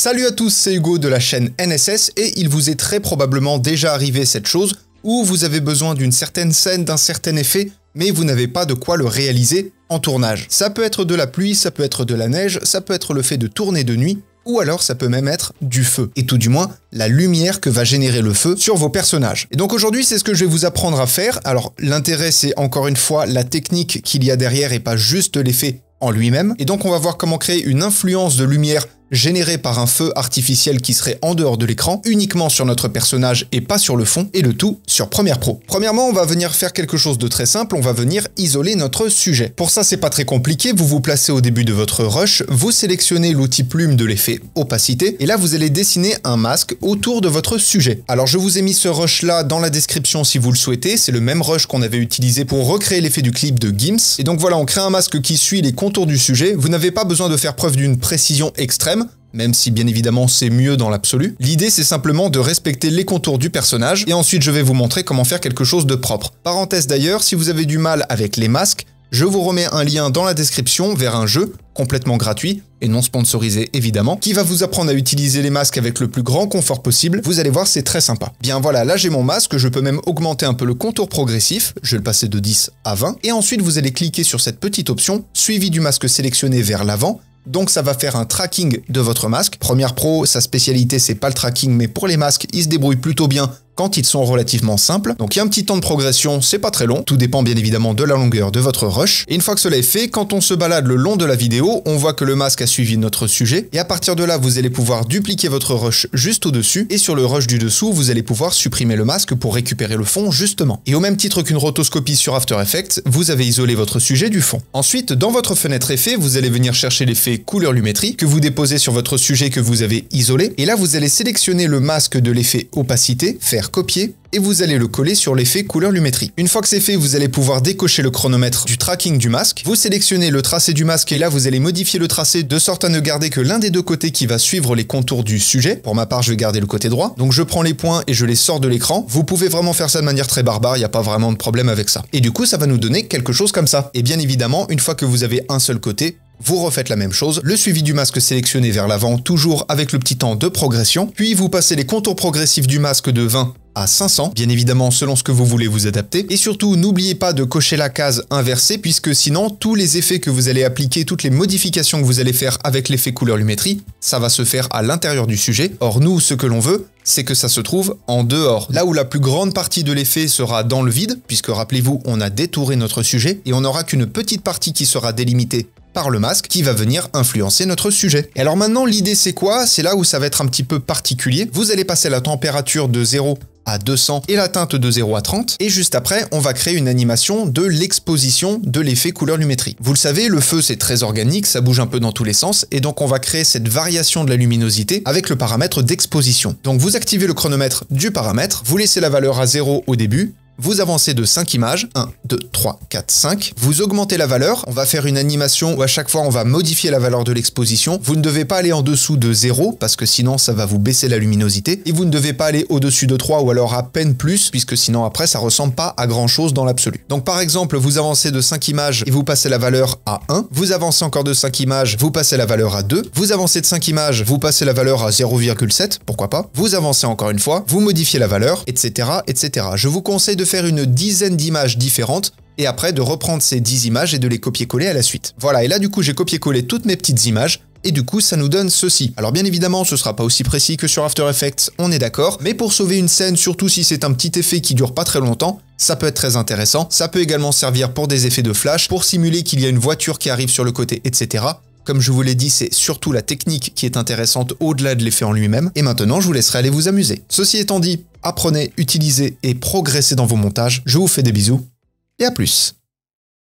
Salut à tous, c'est Hugo de la chaîne NSS et il vous est très probablement déjà arrivé cette chose où vous avez besoin d'une certaine scène, d'un certain effet, mais vous n'avez pas de quoi le réaliser en tournage. Ça peut être de la pluie, ça peut être de la neige, ça peut être le fait de tourner de nuit, ou alors ça peut même être du feu, et tout du moins la lumière que va générer le feu sur vos personnages. Et donc aujourd'hui c'est ce que je vais vous apprendre à faire, alors l'intérêt c'est encore une fois la technique qu'il y a derrière et pas juste l'effet en lui-même, et donc on va voir comment créer une influence de lumière Généré par un feu artificiel qui serait en dehors de l'écran, uniquement sur notre personnage et pas sur le fond, et le tout sur Premiere Pro. Premièrement, on va venir faire quelque chose de très simple, on va venir isoler notre sujet. Pour ça, c'est pas très compliqué, vous vous placez au début de votre rush, vous sélectionnez l'outil plume de l'effet opacité, et là vous allez dessiner un masque autour de votre sujet. Alors je vous ai mis ce rush là dans la description si vous le souhaitez, c'est le même rush qu'on avait utilisé pour recréer l'effet du clip de Gims, et donc voilà, on crée un masque qui suit les contours du sujet, vous n'avez pas besoin de faire preuve d'une précision extrême, même si bien évidemment c'est mieux dans l'absolu. L'idée c'est simplement de respecter les contours du personnage et ensuite je vais vous montrer comment faire quelque chose de propre. Parenthèse d'ailleurs, si vous avez du mal avec les masques, je vous remets un lien dans la description vers un jeu complètement gratuit et non sponsorisé évidemment, qui va vous apprendre à utiliser les masques avec le plus grand confort possible. Vous allez voir, c'est très sympa. Bien voilà, là j'ai mon masque, je peux même augmenter un peu le contour progressif, je vais le passer de 10 à 20, et ensuite vous allez cliquer sur cette petite option, suivi du masque sélectionné vers l'avant, donc ça va faire un tracking de votre masque. Première Pro, sa spécialité c'est pas le tracking, mais pour les masques, il se débrouille plutôt bien quand ils sont relativement simples. Donc il y a un petit temps de progression, c'est pas très long. Tout dépend bien évidemment de la longueur de votre rush. Et une fois que cela est fait, quand on se balade le long de la vidéo, on voit que le masque a suivi notre sujet. Et à partir de là, vous allez pouvoir dupliquer votre rush juste au-dessus. Et sur le rush du dessous, vous allez pouvoir supprimer le masque pour récupérer le fond justement. Et au même titre qu'une rotoscopie sur After Effects, vous avez isolé votre sujet du fond. Ensuite, dans votre fenêtre effet, vous allez venir chercher l'effet couleur lumétrie que vous déposez sur votre sujet que vous avez isolé. Et là, vous allez sélectionner le masque de l'effet opacité, faire copier et vous allez le coller sur l'effet couleur lumétrie. Une fois que c'est fait, vous allez pouvoir décocher le chronomètre du tracking du masque. Vous sélectionnez le tracé du masque et là vous allez modifier le tracé de sorte à ne garder que l'un des deux côtés qui va suivre les contours du sujet. Pour ma part, je vais garder le côté droit. Donc je prends les points et je les sors de l'écran. Vous pouvez vraiment faire ça de manière très barbare, il n'y a pas vraiment de problème avec ça. Et du coup, ça va nous donner quelque chose comme ça. Et bien évidemment, une fois que vous avez un seul côté, vous refaites la même chose, le suivi du masque sélectionné vers l'avant, toujours avec le petit temps de progression, puis vous passez les contours progressifs du masque de 20 à 500, bien évidemment selon ce que vous voulez vous adapter. Et surtout, n'oubliez pas de cocher la case inversée, puisque sinon, tous les effets que vous allez appliquer, toutes les modifications que vous allez faire avec l'effet couleur lumétrie, ça va se faire à l'intérieur du sujet. Or, nous, ce que l'on veut, c'est que ça se trouve en dehors, là où la plus grande partie de l'effet sera dans le vide, puisque rappelez-vous, on a détouré notre sujet, et on n'aura qu'une petite partie qui sera délimitée le masque qui va venir influencer notre sujet. Et alors maintenant, l'idée c'est quoi C'est là où ça va être un petit peu particulier. Vous allez passer la température de 0 à 200 et la teinte de 0 à 30. Et juste après, on va créer une animation de l'exposition de l'effet couleur lumétrie. Vous le savez, le feu c'est très organique, ça bouge un peu dans tous les sens, et donc on va créer cette variation de la luminosité avec le paramètre d'exposition. Donc vous activez le chronomètre du paramètre, vous laissez la valeur à 0 au début, vous avancez de 5 images, 1, 2, 3, 4, 5. Vous augmentez la valeur, on va faire une animation où à chaque fois on va modifier la valeur de l'exposition. Vous ne devez pas aller en dessous de 0 parce que sinon ça va vous baisser la luminosité. Et vous ne devez pas aller au-dessus de 3 ou alors à peine plus puisque sinon après ça ressemble pas à grand chose dans l'absolu. Donc par exemple, vous avancez de 5 images et vous passez la valeur à 1. Vous avancez encore de 5 images, vous passez la valeur à 2. Vous avancez de 5 images, vous passez la valeur à 0,7, pourquoi pas. Vous avancez encore une fois, vous modifiez la valeur, etc. etc. Je vous conseille de faire une dizaine d'images différentes et après de reprendre ces 10 images et de les copier-coller à la suite. Voilà, et là du coup j'ai copié-collé toutes mes petites images et du coup ça nous donne ceci. Alors bien évidemment ce sera pas aussi précis que sur After Effects, on est d'accord, mais pour sauver une scène, surtout si c'est un petit effet qui dure pas très longtemps, ça peut être très intéressant, ça peut également servir pour des effets de flash, pour simuler qu'il y a une voiture qui arrive sur le côté, etc. Comme je vous l'ai dit, c'est surtout la technique qui est intéressante au-delà de l'effet en lui-même. Et maintenant, je vous laisserai aller vous amuser. Ceci étant dit, apprenez, utilisez et progressez dans vos montages. Je vous fais des bisous et à plus.